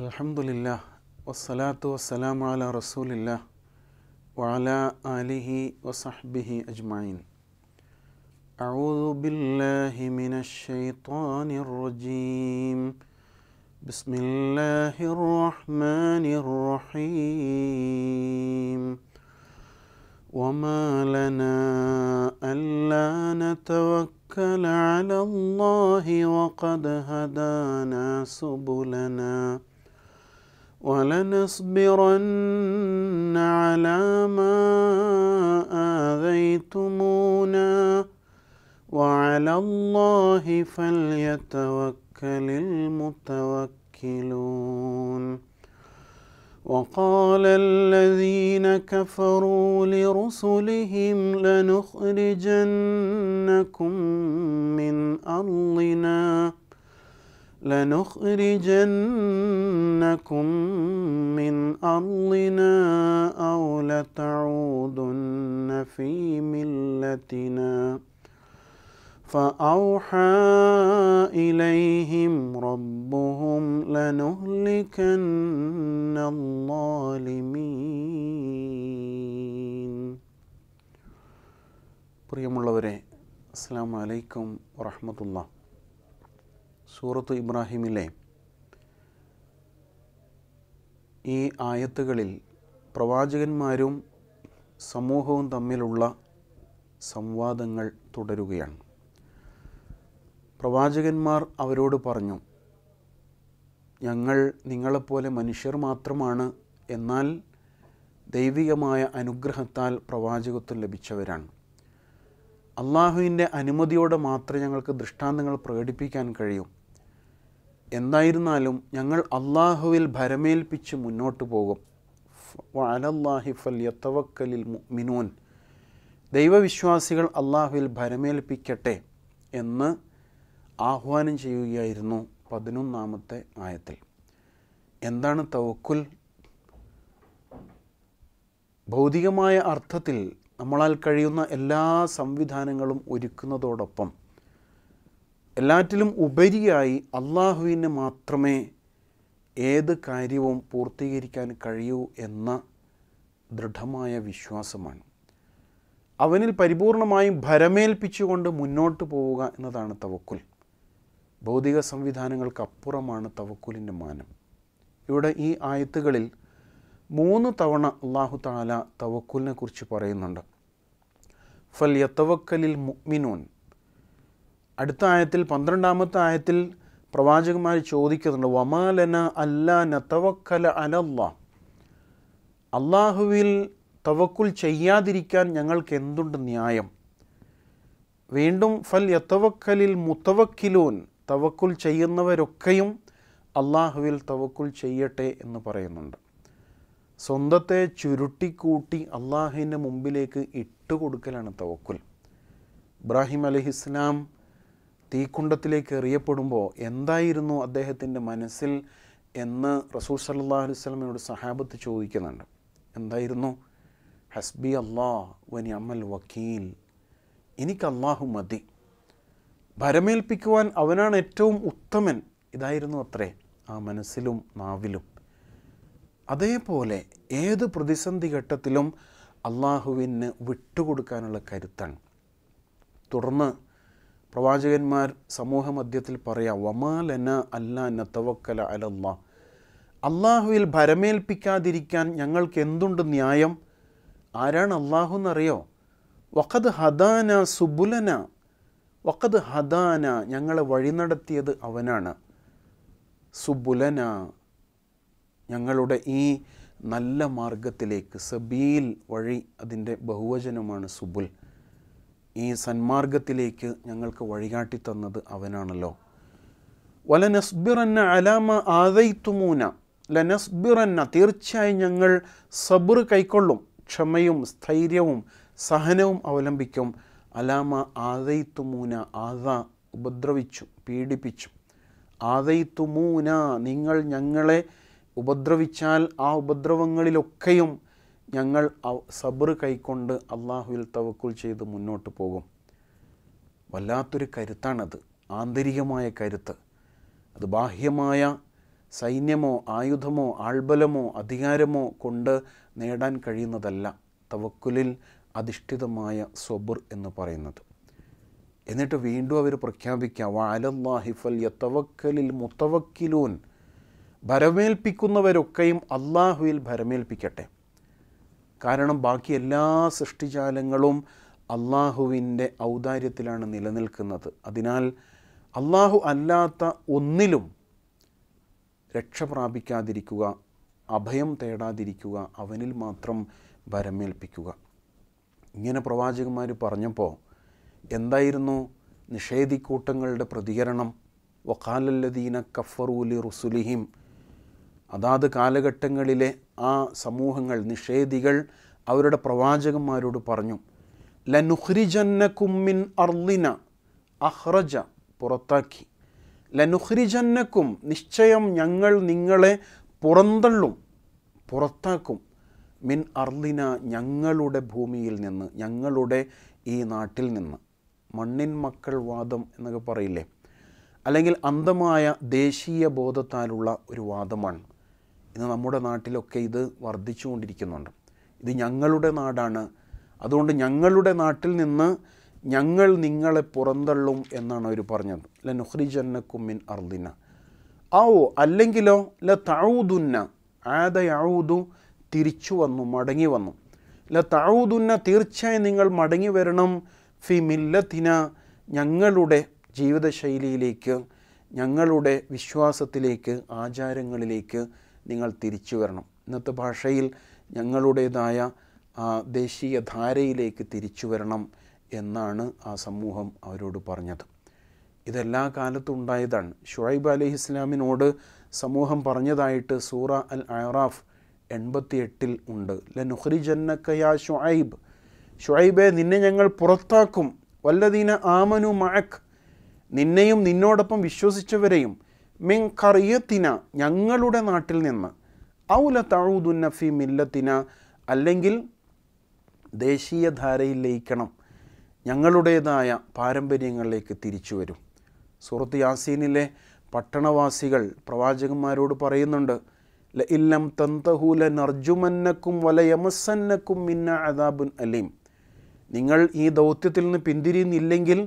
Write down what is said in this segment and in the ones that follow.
الحمد لله والصلاة والسلام على رسول الله وعلى آله وصحبه أجمعين أعوذ بالله من الشيطان الرجيم بسم الله الرحمن الرحيم وما لنا ألا نتوكل على الله وقد هدانا سبلنا ولنصبرن على ما آذيتمونا وعلى الله فليتوكل المتوكلون وقال الذين كفروا لرسلهم لنخرجنكم من أرضنا لنخرجنكم من أرضنا أو لتعودن في ملتنا فأوحى إليهم ربهم لنهلكن الظالمين السلام عليكم ورحمة الله സൂറത്ത് ഇബ്രാഹിമിലെ ഈ ആയത്തുകളിൽ പ്രവാചകന്മാരും സമൂഹവും തമ്മിലുള്ള സംവാദങ്ങൾ തുടരുകയാണ് പ്രവാചകന്മാർ അവരോട് പറഞ്ഞു ഞങ്ങൾ നിങ്ങളെപ്പോലെ മനുഷ്യർ മാത്രമാണ് എന്നാൽ ദൈവികമായ അനുഗ്രഹത്താൽ പ്രവാചകത്വം ലഭിച്ചവരാണ് അള്ളാഹുവിൻ്റെ അനുമതിയോടെ മാത്രമേ ഞങ്ങൾക്ക് ദൃഷ്ടാന്തങ്ങൾ പ്രകടിപ്പിക്കാൻ കഴിയൂ എന്തായിരുന്നാലും ഞങ്ങൾ അള്ളാഹുവിൽ ഭരമേൽപ്പിച്ച് മുന്നോട്ട് പോകും അലല്ലാഹി ഫൽ യത്തവക്കലിൽ മിനൂൻ ദൈവവിശ്വാസികൾ അള്ളാഹുവിൽ ഭരമേൽപ്പിക്കട്ടെ എന്ന് ആഹ്വാനം ചെയ്യുകയായിരുന്നു പതിനൊന്നാമത്തെ ആയത്തിൽ എന്താണ് തവക്കുൽ ഭൗതികമായ അർത്ഥത്തിൽ നമ്മളാൽ കഴിയുന്ന എല്ലാ സംവിധാനങ്ങളും ഒരുക്കുന്നതോടൊപ്പം എല്ലാറ്റിലും ഉപരിയായി അള്ളാഹുവിന് മാത്രമേ ഏത് കാര്യവും പൂർത്തീകരിക്കാൻ കഴിയൂ എന്ന ദൃഢമായ വിശ്വാസമാണ് അവനിൽ പരിപൂർണമായും ഭരമേൽപ്പിച്ചുകൊണ്ട് മുന്നോട്ട് പോവുക എന്നതാണ് തവക്കുൽ ഭൗതിക സംവിധാനങ്ങൾക്കപ്പുറമാണ് തവക്കുലിൻ്റെ മാനം ഇവിടെ ഈ ആയത്തുകളിൽ മൂന്ന് തവണ അള്ളാഹു താല തവക്കുലിനെ കുറിച്ച് പറയുന്നുണ്ട് ഫൽ യത്തവക്കലിൽ മുഗ്മിനോൻ അടുത്ത ആയത്തിൽ പന്ത്രണ്ടാമത്തെ ആയത്തിൽ പ്രവാചകന്മാർ ചോദിക്കുന്നുണ്ട് വമാലന അല്ലാ നത്തവക്കൽ അലല്ലാ അള്ളാഹുവിൽ തവക്കുൽ ചെയ്യാതിരിക്കാൻ ഞങ്ങൾക്ക് എന്തുണ്ട് ന്യായം വീണ്ടും ഫൽ യത്തവക്കലിൽ മുത്തവക്കിലൂൻ തവക്കുൽ ചെയ്യുന്നവരൊക്കെയും അള്ളാഹുവിൽ തവക്കുൽ ചെയ്യട്ടെ എന്ന് പറയുന്നുണ്ട് സ്വന്തത്തെ ചുരുട്ടിക്കൂട്ടി അള്ളാഹുവിൻ്റെ മുമ്പിലേക്ക് ഇട്ടുകൊടുക്കലാണ് തവക്കുൽ ഇബ്രാഹിം അലഹിസ്ലാം തീക്കുണ്ടത്തിലേക്ക് എറിയപ്പെടുമ്പോൾ എന്തായിരുന്നു അദ്ദേഹത്തിൻ്റെ മനസ്സിൽ എന്ന് റസൂൽ സല്ലാ അലുസ്ലമിനോട് സഹാബത്ത് ചോദിക്കുന്നുണ്ട് എന്തായിരുന്നു ഹസ്ബി അള്ളാ വനി അമൽ വക്കീൽ എനിക്ക് അള്ളാഹു മതി ഭരമേൽപ്പിക്കുവാൻ അവനാണ് ഏറ്റവും ഉത്തമൻ ഇതായിരുന്നു അത്രേ ആ മനസ്സിലും നാവിലും അതേപോലെ ഏത് പ്രതിസന്ധി ഘട്ടത്തിലും അള്ളാഹുവിന് വിട്ടുകൊടുക്കാനുള്ള കരുത്താണ് തുടർന്ന് പ്രവാചകന്മാർ സമൂഹ മധ്യത്തിൽ പറയാം വമാലന അല്ല നത്തവക്കല അലല്ല അള്ളാഹുവിൽ ഭരമേൽപ്പിക്കാതിരിക്കാൻ ഞങ്ങൾക്ക് എന്തുണ്ട് ന്യായം ആരാണ് അള്ളാഹു എന്നറിയോ വഖദ് ഹദാന സുബുലന വഖദ് ഹദാന ഞങ്ങളെ വഴി നടത്തിയത് അവനാണ് സുബുലന ഞങ്ങളുടെ ഈ നല്ല മാർഗത്തിലേക്ക് സബീൽ വഴി അതിൻ്റെ ബഹുവചനമാണ് സുബുൽ ഈ സന്മാർഗത്തിലേക്ക് ഞങ്ങൾക്ക് വഴികാട്ടി തന്നത് അവനാണല്ലോ വലനസ്ബിറന്ന അലാമ ആദയിത്തുമൂന ലനസ്ബിറന്ന തീർച്ചയായും ഞങ്ങൾ സബർ കൈക്കൊള്ളും ക്ഷമയും സ്ഥൈര്യവും സഹനവും അവലംബിക്കും അലാമ ആദയിത്തുമൂന ആദ ഉപദ്രവിച്ചു പീഡിപ്പിച്ചു ആദയിത്തുമൂന നിങ്ങൾ ഞങ്ങളെ ഉപദ്രവിച്ചാൽ ആ ഉപദ്രവങ്ങളിലൊക്കെയും ഞങ്ങൾ സബർ കൈക്കൊണ്ട് അള്ളാഹുവിൽ തവക്കുൽ ചെയ്ത് മുന്നോട്ട് പോകും വല്ലാത്തൊരു കരുത്താണത് ആന്തരികമായ കരുത്ത് അത് ബാഹ്യമായ സൈന്യമോ ആയുധമോ ആൾബലമോ അധികാരമോ കൊണ്ട് നേടാൻ കഴിയുന്നതല്ല തവക്കുലിൽ അധിഷ്ഠിതമായ സൊബുർ എന്ന് പറയുന്നത് എന്നിട്ട് വീണ്ടും അവർ പ്രഖ്യാപിക്കുക വാലല്ലാഹിഫൽ യത്തവക്കലിൽ മുത്തവക്കിലൂൻ ഭരമേൽപ്പിക്കുന്നവരൊക്കെയും അള്ളാഹുവിൽ ഭരമേൽപ്പിക്കട്ടെ കാരണം ബാക്കി എല്ലാ സൃഷ്ടിജാലങ്ങളും അള്ളാഹുവിൻ്റെ ഔദാര്യത്തിലാണ് നിലനിൽക്കുന്നത് അതിനാൽ അള്ളാഹു അല്ലാത്ത ഒന്നിലും രക്ഷ പ്രാപിക്കാതിരിക്കുക അഭയം തേടാതിരിക്കുക അവനിൽ മാത്രം വരമേൽപ്പിക്കുക ഇങ്ങനെ പ്രവാചകന്മാർ പറഞ്ഞപ്പോൾ എന്തായിരുന്നു നിഷേധിക്കൂട്ടങ്ങളുടെ പ്രതികരണം വഖാലല്ലദീന കഫറൂലി റുസുലിഹിം അതാത് കാലഘട്ടങ്ങളിലെ ആ സമൂഹങ്ങൾ നിഷേധികൾ അവരുടെ പ്രവാചകന്മാരോട് പറഞ്ഞു കുമ്മിൻ അർലിന അഹ്റജ പുറത്താക്കി ലനുഹ്രിജന്നക്കും നിശ്ചയം ഞങ്ങൾ നിങ്ങളെ പുറന്തള്ളും പുറത്താക്കും മിൻ അർലിന ഞങ്ങളുടെ ഭൂമിയിൽ നിന്ന് ഞങ്ങളുടെ ഈ നാട്ടിൽ നിന്ന് മണ്ണിൻ മക്കൾ വാദം എന്നൊക്കെ പറയില്ലേ അല്ലെങ്കിൽ അന്ധമായ ദേശീയ ബോധത്താലുള്ള ഒരു വാദമാണ് ഇന്ന് നമ്മുടെ നാട്ടിലൊക്കെ ഇത് വർദ്ധിച്ചുകൊണ്ടിരിക്കുന്നുണ്ട് ഇത് ഞങ്ങളുടെ നാടാണ് അതുകൊണ്ട് ഞങ്ങളുടെ നാട്ടിൽ നിന്ന് ഞങ്ങൾ നിങ്ങളെ പുറന്തള്ളും എന്നാണ് അവർ പറഞ്ഞത് ല നുഹ്രിജന്നക്കുമ്മിൻ അർദിന ആ ഓ അല്ലെങ്കിലോ ല ആദ ആദയാവുതു തിരിച്ചു വന്നു മടങ്ങി വന്നു ല തഴുതുന്ന തീർച്ചയായും നിങ്ങൾ മടങ്ങി വരണം ഫി മില്ലത്തിന ഞങ്ങളുടെ ജീവിതശൈലിയിലേക്ക് ഞങ്ങളുടെ വിശ്വാസത്തിലേക്ക് ആചാരങ്ങളിലേക്ക് നിങ്ങൾ തിരിച്ചു വരണം ഇന്നത്തെ ഭാഷയിൽ ഞങ്ങളുടേതായ ദേശീയ ധാരയിലേക്ക് തിരിച്ചു വരണം എന്നാണ് ആ സമൂഹം അവരോട് പറഞ്ഞത് ഇതെല്ലാ കാലത്തും ഉണ്ടായതാണ് ഷുഹൈബ് അലി ഇസ്ലാമിനോട് സമൂഹം പറഞ്ഞതായിട്ട് സൂറ അൽ അയറാഫ് എൺപത്തി എട്ടിൽ ഉണ്ട് ജന്നക്കയാ ഷുഹൈബ് ഷുഹൈബെ നിന്നെ ഞങ്ങൾ പുറത്താക്കും വല്ലതീന ആമനു മഴക്ക് നിന്നെയും നിന്നോടൊപ്പം വിശ്വസിച്ചവരെയും മിൻ കറിയത്തിന ഞങ്ങളുടെ നാട്ടിൽ നിന്ന് ഔല തഴുതുന്നഫി മില്ലത്തിന അല്ലെങ്കിൽ ദേശീയധാരയിൽ ലയിക്കണം ഞങ്ങളുടേതായ പാരമ്പര്യങ്ങളിലേക്ക് തിരിച്ചു വരും സൂറത്ത് യാസീനിലെ പട്ടണവാസികൾ പ്രവാചകന്മാരോട് പറയുന്നുണ്ട് ല ഇല്ലം തന്തഹൂല നർജുമന്നക്കും വലയമസന്നക്കും മിന്ന അദാബുൻ അലീം നിങ്ങൾ ഈ ദൗത്യത്തിൽ നിന്ന് പിന്തിരിയുന്നില്ലെങ്കിൽ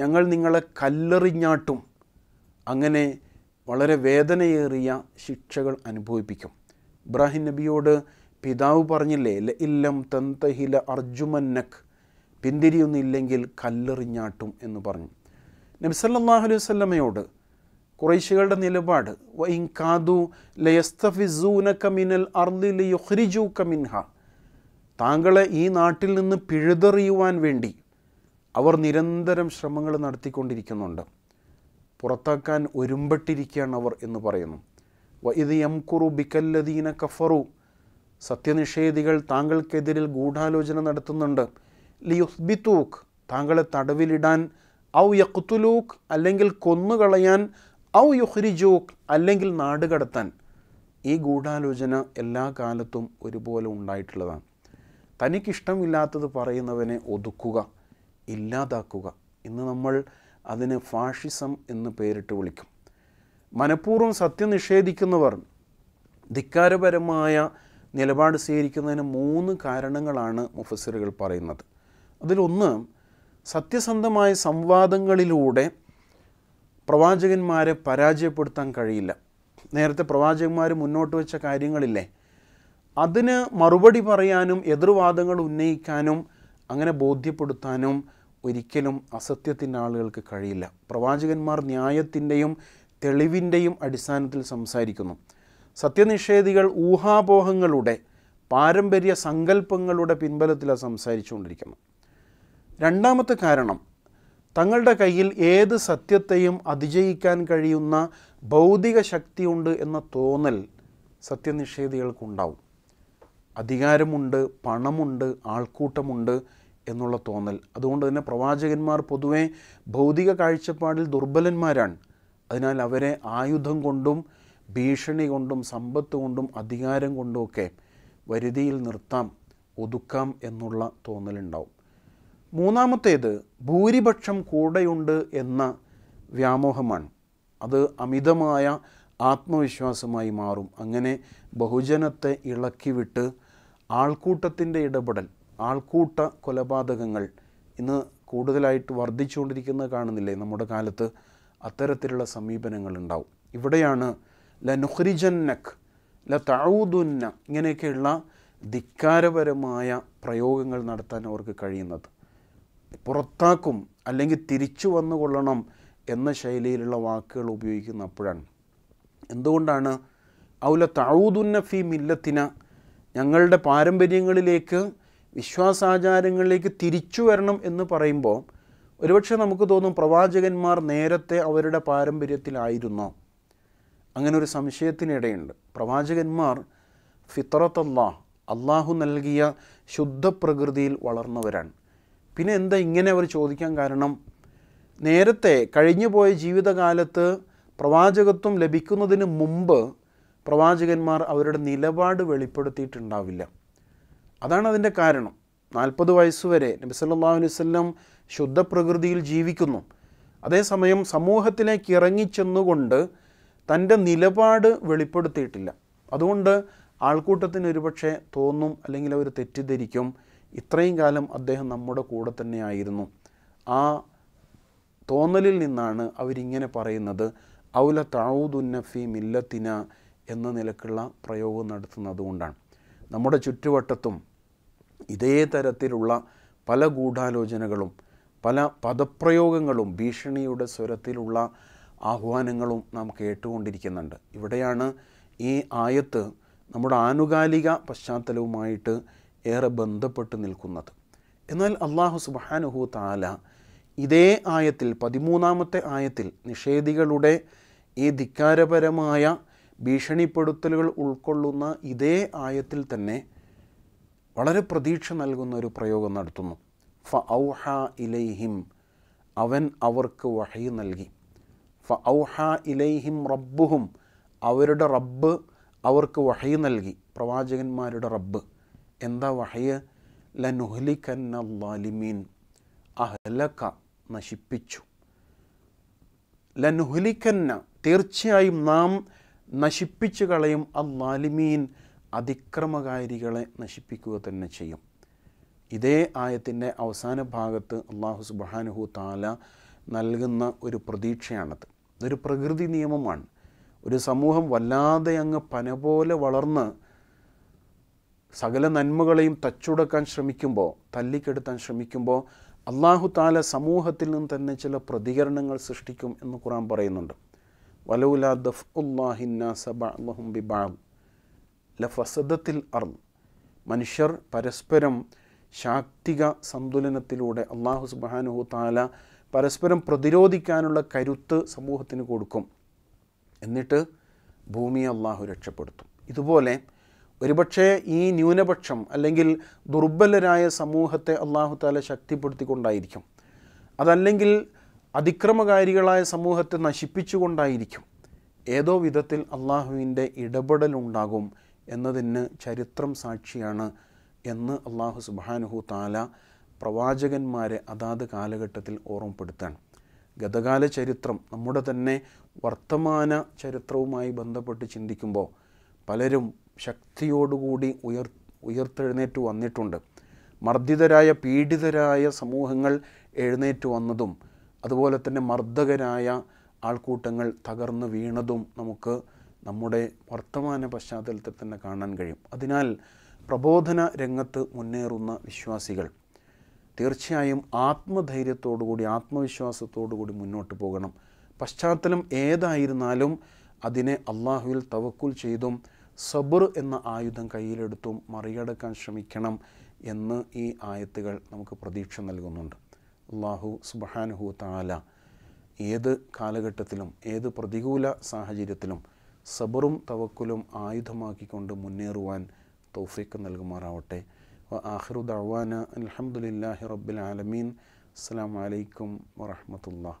ഞങ്ങൾ നിങ്ങളെ കല്ലെറിഞ്ഞാട്ടും അങ്ങനെ വളരെ വേദനയേറിയ ശിക്ഷകൾ അനുഭവിപ്പിക്കും ഇബ്രാഹിം നബിയോട് പിതാവ് പറഞ്ഞില്ലേ ഇല്ലം തന്തഹില അർജുമന്നക് പിന്തിരിയൊന്നില്ലെങ്കിൽ കല്ലെറിഞ്ഞാട്ടും എന്ന് പറഞ്ഞു നബിസല്ലാഹു അലൈഹി വല്ലമയോട് കുറേശികളുടെ നിലപാട് വൈൻ കാതു ലയസ്തഫിസൂന കമിനൽ അർലി യുഹ്രിജു കമിൻഹ താങ്കളെ ഈ നാട്ടിൽ നിന്ന് പിഴുതെറിയുവാൻ വേണ്ടി അവർ നിരന്തരം ശ്രമങ്ങൾ നടത്തിക്കൊണ്ടിരിക്കുന്നുണ്ട് പുറത്താക്കാൻ ഒരുമ്പെട്ടിരിക്കുകയാണ് അവർ എന്ന് പറയുന്നു വ ഇത് യംകുറു ബിക്കല്ലദീന കഫറു സത്യനിഷേധികൾ താങ്കൾക്കെതിരിൽ ഗൂഢാലോചന നടത്തുന്നുണ്ട് ലിയുസ്ബിത്തൂക്ക് താങ്കളെ തടവിലിടാൻ ഔ യക്തുലൂക്ക് അല്ലെങ്കിൽ കൊന്നുകളയാൻ ഔ യുഹ്രിജൂക്ക് അല്ലെങ്കിൽ നാടുകടത്താൻ ഈ ഗൂഢാലോചന എല്ലാ കാലത്തും ഒരുപോലെ ഉണ്ടായിട്ടുള്ളതാണ് തനിക്കിഷ്ടമില്ലാത്തത് പറയുന്നവനെ ഒതുക്കുക ഇല്ലാതാക്കുക ഇന്ന് നമ്മൾ അതിന് ഫാഷിസം എന്ന് പേരിട്ട് വിളിക്കും മനഃപൂർവ്വം സത്യം നിഷേധിക്കുന്നവർ ധിക്കാരപരമായ നിലപാട് സ്വീകരിക്കുന്നതിന് മൂന്ന് കാരണങ്ങളാണ് മുഫസറുകൾ പറയുന്നത് അതിലൊന്ന് സത്യസന്ധമായ സംവാദങ്ങളിലൂടെ പ്രവാചകന്മാരെ പരാജയപ്പെടുത്താൻ കഴിയില്ല നേരത്തെ പ്രവാചകന്മാർ മുന്നോട്ട് വെച്ച കാര്യങ്ങളില്ലേ അതിന് മറുപടി പറയാനും എതിർവാദങ്ങൾ ഉന്നയിക്കാനും അങ്ങനെ ബോധ്യപ്പെടുത്താനും ഒരിക്കലും അസത്യത്തിൻ്റെ ആളുകൾക്ക് കഴിയില്ല പ്രവാചകന്മാർ ന്യായത്തിൻ്റെയും തെളിവിൻ്റെയും അടിസ്ഥാനത്തിൽ സംസാരിക്കുന്നു സത്യനിഷേധികൾ ഊഹാപോഹങ്ങളുടെ പാരമ്പര്യ സങ്കല്പങ്ങളുടെ പിൻബലത്തിലാണ് സംസാരിച്ചുകൊണ്ടിരിക്കുന്നത് രണ്ടാമത്തെ കാരണം തങ്ങളുടെ കയ്യിൽ ഏത് സത്യത്തെയും അതിജയിക്കാൻ കഴിയുന്ന ഭൗതിക ശക്തിയുണ്ട് എന്ന തോന്നൽ സത്യനിഷേധികൾക്കുണ്ടാവും അധികാരമുണ്ട് പണമുണ്ട് ആൾക്കൂട്ടമുണ്ട് എന്നുള്ള തോന്നൽ അതുകൊണ്ട് തന്നെ പ്രവാചകന്മാർ പൊതുവെ ഭൗതിക കാഴ്ചപ്പാടിൽ ദുർബലന്മാരാണ് അതിനാൽ അവരെ ആയുധം കൊണ്ടും ഭീഷണി കൊണ്ടും സമ്പത്ത് കൊണ്ടും അധികാരം കൊണ്ടുമൊക്കെ വരുതിയിൽ നിർത്താം ഒതുക്കാം എന്നുള്ള തോന്നലുണ്ടാവും മൂന്നാമത്തേത് ഭൂരിപക്ഷം കൂടെയുണ്ട് എന്ന വ്യാമോഹമാണ് അത് അമിതമായ ആത്മവിശ്വാസമായി മാറും അങ്ങനെ ബഹുജനത്തെ ഇളക്കിവിട്ട് ആൾക്കൂട്ടത്തിൻ്റെ ഇടപെടൽ ആൾക്കൂട്ട കൊലപാതകങ്ങൾ ഇന്ന് കൂടുതലായിട്ട് വർദ്ധിച്ചുകൊണ്ടിരിക്കുന്നത് കാണുന്നില്ലേ നമ്മുടെ കാലത്ത് അത്തരത്തിലുള്ള സമീപനങ്ങൾ ഉണ്ടാവും ഇവിടെയാണ് ല നുഹ്രിജന്നക് ല തഴുതുന്ന ഇങ്ങനെയൊക്കെയുള്ള ധിക്കാരപരമായ പ്രയോഗങ്ങൾ നടത്താൻ അവർക്ക് കഴിയുന്നത് പുറത്താക്കും അല്ലെങ്കിൽ തിരിച്ചു വന്നു കൊള്ളണം എന്ന ശൈലിയിലുള്ള വാക്കുകൾ ഉപയോഗിക്കുന്ന അപ്പോഴാണ് എന്തുകൊണ്ടാണ് ഔല തഴുതുന്ന ഫി മില്ലത്തിന ഞങ്ങളുടെ പാരമ്പര്യങ്ങളിലേക്ക് വിശ്വാസാചാരങ്ങളിലേക്ക് തിരിച്ചു വരണം എന്ന് പറയുമ്പോൾ ഒരുപക്ഷെ നമുക്ക് തോന്നും പ്രവാചകന്മാർ നേരത്തെ അവരുടെ പാരമ്പര്യത്തിലായിരുന്നോ അങ്ങനെ ഒരു സംശയത്തിനിടയുണ്ട് പ്രവാചകന്മാർ ഫിത്രത്തല്ലാ അള്ളാഹു നൽകിയ ശുദ്ധ പ്രകൃതിയിൽ വളർന്നവരാണ് പിന്നെ എന്താ ഇങ്ങനെ അവർ ചോദിക്കാൻ കാരണം നേരത്തെ കഴിഞ്ഞു പോയ ജീവിതകാലത്ത് പ്രവാചകത്വം ലഭിക്കുന്നതിന് മുമ്പ് പ്രവാചകന്മാർ അവരുടെ നിലപാട് വെളിപ്പെടുത്തിയിട്ടുണ്ടാവില്ല അതാണ് അതിൻ്റെ കാരണം നാൽപ്പത് വയസ്സുവരെ നബിസല്ലാ അലൈവല്ലം ശുദ്ധപ്രകൃതിയിൽ ജീവിക്കുന്നു അതേസമയം സമൂഹത്തിലേക്ക് ഇറങ്ങിച്ചെന്നുകൊണ്ട് തൻ്റെ നിലപാട് വെളിപ്പെടുത്തിയിട്ടില്ല അതുകൊണ്ട് ആൾക്കൂട്ടത്തിന് ഒരുപക്ഷെ തോന്നും അല്ലെങ്കിൽ അവർ തെറ്റിദ്ധരിക്കും ഇത്രയും കാലം അദ്ദേഹം നമ്മുടെ കൂടെ തന്നെയായിരുന്നു ആ തോന്നലിൽ നിന്നാണ് അവരിങ്ങനെ പറയുന്നത് ഔല താവൂദുന്നഫി മില്ലത്തിന എന്ന നിലക്കുള്ള പ്രയോഗം നടത്തുന്നത് കൊണ്ടാണ് നമ്മുടെ ചുറ്റുവട്ടത്തും ഇതേ തരത്തിലുള്ള പല ഗൂഢാലോചനകളും പല പദപ്രയോഗങ്ങളും ഭീഷണിയുടെ സ്വരത്തിലുള്ള ആഹ്വാനങ്ങളും നാം കേട്ടുകൊണ്ടിരിക്കുന്നുണ്ട് ഇവിടെയാണ് ഈ ആയത്ത് നമ്മുടെ ആനുകാലിക പശ്ചാത്തലവുമായിട്ട് ഏറെ ബന്ധപ്പെട്ട് നിൽക്കുന്നത് എന്നാൽ അള്ളാഹു സുബാനുഹു താല ഇതേ ആയത്തിൽ പതിമൂന്നാമത്തെ ആയത്തിൽ നിഷേധികളുടെ ഈ ധിക്കാരപരമായ ഭീഷണിപ്പെടുത്തലുകൾ ഉൾക്കൊള്ളുന്ന ഇതേ ആയത്തിൽ തന്നെ വളരെ പ്രതീക്ഷ നൽകുന്ന ഒരു പ്രയോഗം നടത്തുന്നു ഫ ഔഹ ഇലൈഹിം അവൻ അവർക്ക് വഹി നൽകി ഫ ഔഹ ഇലൈഹിം റബ്ബുഹും അവരുടെ റബ്ബ് അവർക്ക് വഹി നൽകി പ്രവാചകന്മാരുടെ റബ്ബ് എന്താ വഹയ് ലനുഹ്ലിക്കന്നീമീൻ അഹലക്ക നശിപ്പിച്ചു ലനുഹ്ലിക്കന്ന തീർച്ചയായും നാം നശിപ്പിച്ചു കളയും നാലിമീൻ അതിക്രമകാരികളെ നശിപ്പിക്കുക തന്നെ ചെയ്യും ഇതേ ആയത്തിൻ്റെ അവസാന ഭാഗത്ത് അള്ളാഹു സുബാനുഹു താല നൽകുന്ന ഒരു പ്രതീക്ഷയാണത് ഇതൊരു പ്രകൃതി നിയമമാണ് ഒരു സമൂഹം വല്ലാതെ അങ്ങ് പന പോലെ വളർന്ന് സകല നന്മകളെയും തച്ചുടക്കാൻ ശ്രമിക്കുമ്പോൾ തല്ലിക്കെടുത്താൻ ശ്രമിക്കുമ്പോൾ അള്ളാഹു താല സമൂഹത്തിൽ നിന്ന് തന്നെ ചില പ്രതികരണങ്ങൾ സൃഷ്ടിക്കും എന്ന് ഖുറാൻ പറയുന്നുണ്ട് വലൗലാ ദഫ് ഉല്ലാഹിന്നാസ ബഅലഹും ബിബാബ് ലഫസദത്തിൽ അർ മനുഷ്യർ പരസ്പരം ശാക്തിക സന്തുലനത്തിലൂടെ അള്ളാഹു സുബാനുഹു താല പരസ്പരം പ്രതിരോധിക്കാനുള്ള കരുത്ത് സമൂഹത്തിന് കൊടുക്കും എന്നിട്ട് ഭൂമിയെ അള്ളാഹു രക്ഷപ്പെടുത്തും ഇതുപോലെ ഒരുപക്ഷേ ഈ ന്യൂനപക്ഷം അല്ലെങ്കിൽ ദുർബലരായ സമൂഹത്തെ അള്ളാഹു താല ശക്തിപ്പെടുത്തിക്കൊണ്ടായിരിക്കും അതല്ലെങ്കിൽ അതിക്രമകാരികളായ സമൂഹത്തെ നശിപ്പിച്ചുകൊണ്ടായിരിക്കും ഏതോ വിധത്തിൽ അള്ളാഹുവിൻ്റെ ഇടപെടലുണ്ടാകും എന്നതിന് ചരിത്രം സാക്ഷിയാണ് എന്ന് അള്ളാഹു സുബാനുഹു താല പ്രവാചകന്മാരെ അതാത് കാലഘട്ടത്തിൽ ഓർമ്മപ്പെടുത്താണ് ഗതകാല ചരിത്രം നമ്മുടെ തന്നെ വർത്തമാന ചരിത്രവുമായി ബന്ധപ്പെട്ട് ചിന്തിക്കുമ്പോൾ പലരും ശക്തിയോടുകൂടി ഉയർ ഉയർത്തെഴുന്നേറ്റ് വന്നിട്ടുണ്ട് മർദ്ദിതരായ പീഡിതരായ സമൂഹങ്ങൾ എഴുന്നേറ്റ് വന്നതും അതുപോലെ തന്നെ മർദ്ദകരായ ആൾക്കൂട്ടങ്ങൾ തകർന്നു വീണതും നമുക്ക് നമ്മുടെ വർത്തമാന പശ്ചാത്തലത്തിൽ തന്നെ കാണാൻ കഴിയും അതിനാൽ പ്രബോധന രംഗത്ത് മുന്നേറുന്ന വിശ്വാസികൾ തീർച്ചയായും ആത്മധൈര്യത്തോടുകൂടി ആത്മവിശ്വാസത്തോടുകൂടി മുന്നോട്ട് പോകണം പശ്ചാത്തലം ഏതായിരുന്നാലും അതിനെ അള്ളാഹുവിൽ തവക്കുൽ ചെയ്തും സബർ എന്ന ആയുധം കയ്യിലെടുത്തും മറികടക്കാൻ ശ്രമിക്കണം എന്ന് ഈ ആയത്തുകൾ നമുക്ക് പ്രതീക്ഷ നൽകുന്നുണ്ട് അള്ളാഹു സുബഹാനുഹു താല ഏത് കാലഘട്ടത്തിലും ഏത് പ്രതികൂല സാഹചര്യത്തിലും സബറും തവക്കുലും ആയുധമാക്കിക്കൊണ്ട് മുന്നേറുവാൻ തൗഫീക്ക് നൽകുമാറാവട്ടെ ആഹിറു ദവാന അലഹമുല്ലാഹി റബ്ബിൽ ആലമീൻ അസ്സാം വലൈക്കും വറഹമത്തുള്ള